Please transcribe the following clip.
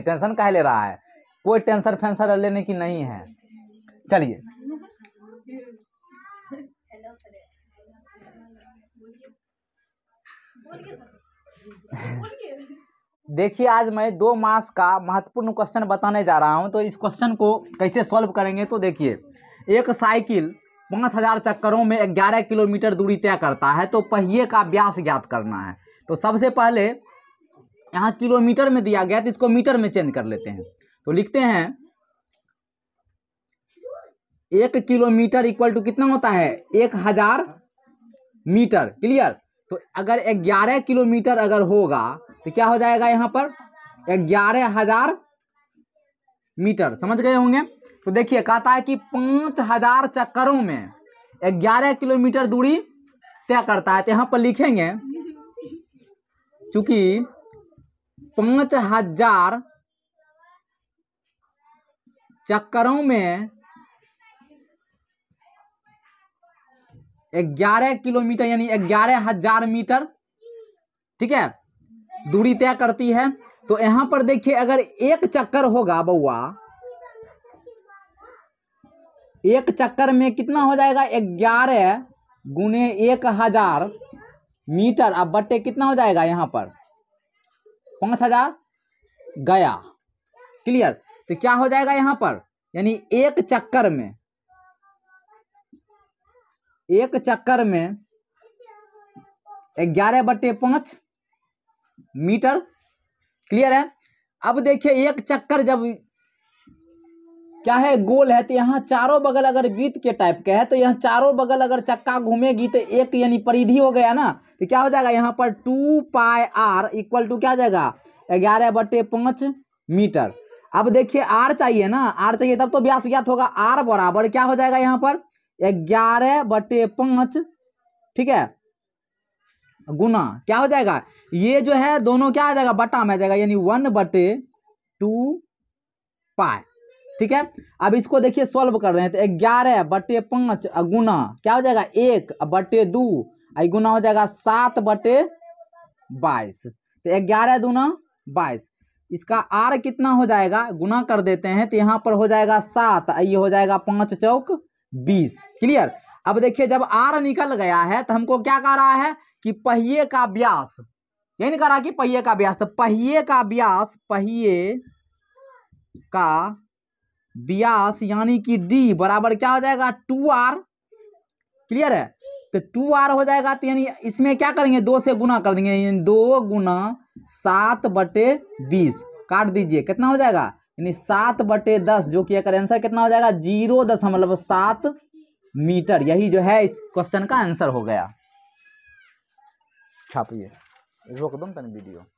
है टेंशन कह ले रहा है कोई टेंशन फेंसर लेने की नहीं है चलिए देखिए आज मैं दो मास का महत्वपूर्ण क्वेश्चन बताने जा रहा हूं तो इस क्वेश्चन को कैसे सॉल्व करेंगे तो देखिए एक साइकिल पाँच हज़ार चक्करों में ग्यारह किलोमीटर दूरी तय करता है तो पहिए का व्यास ज्ञात करना है तो सबसे पहले यहाँ किलोमीटर में दिया गया तो इसको मीटर में चेंज कर लेते हैं तो लिखते हैं एक किलोमीटर इक्वल टू कितना होता है एक हजार मीटर क्लियर तो अगर ग्यारह किलोमीटर अगर होगा तो क्या हो जाएगा यहाँ पर ग्यारह हजार मीटर समझ गए होंगे तो देखिए कहता है कि पाँच हजार चक्करों में ग्यारह किलोमीटर दूरी तय करता है तो यहाँ पर लिखेंगे चूंकि पांच हजार चक्करों में ग्यारह किलोमीटर यानी ग्यारह हजार मीटर ठीक है दूरी तय करती है तो यहां पर देखिए अगर एक चक्कर होगा बउआ एक चक्कर में कितना हो जाएगा ग्यारह गुने एक हजार मीटर अब बट्टे कितना हो जाएगा यहां पर पाँच हजार गया क्लियर तो क्या हो जाएगा यहाँ पर यानी एक चक्कर में एक चक्कर में ग्यारह बटे पाँच मीटर क्लियर है अब देखिए एक चक्कर जब क्या है गोल है तो यहाँ चारों बगल अगर वृत्त के टाइप का है तो यहाँ चारों बगल अगर चक्का घूमेगी तो एक यानी परिधि हो गया ना तो क्या हो जाएगा यहाँ पर two pi r equal to क्या जाएगा ग्यारह बटे पाँच मीटर अब देखिए आर चाहिए ना आर चाहिए तब तो व्यास ज्ञात होगा आर बराबर क्या हो जाएगा यहाँ पर ग्यारह बटे पाँच ठीक है गुना क्या हो जाएगा ये जो है दोनों क्या आ जाएगा बटा में आ जाएगा यानी वन बटे टू पाए ठीक है अब इसको देखिए सॉल्व कर रहे हैं तो ग्यारह बटे पाँच गुना क्या हो जाएगा एक बटे दू गुना हो जाएगा सात बटे बाईस तो ग्यारह दूना बाईस इसका आर कितना हो जाएगा गुना कर देते हैं तो यहाँ पर हो जाएगा सात ये हो जाएगा पाँच चौक बीस क्लियर अब देखिए जब आर निकल गया है तो हमको क्या कह रहा है कि पहिए का व्यास यही कह रहा कि पहिए का व्यास तो पहिए का व्यास पहिए का व्यास यानी कि डी बराबर क्या हो जाएगा टू आर क्लियर है तो टू आर हो जाएगा तो यानी इसमें क्या करेंगे दो से गुना कर देंगे दो गुना सात बटे बीस काट दीजिए कितना हो जाएगा यानी सात बटे दस जो कि अगर आंसर कितना हो जाएगा जीरो दशमलव सात मीटर यही जो है इस क्वेश्चन का आंसर हो गया छापिए रोक दो वीडियो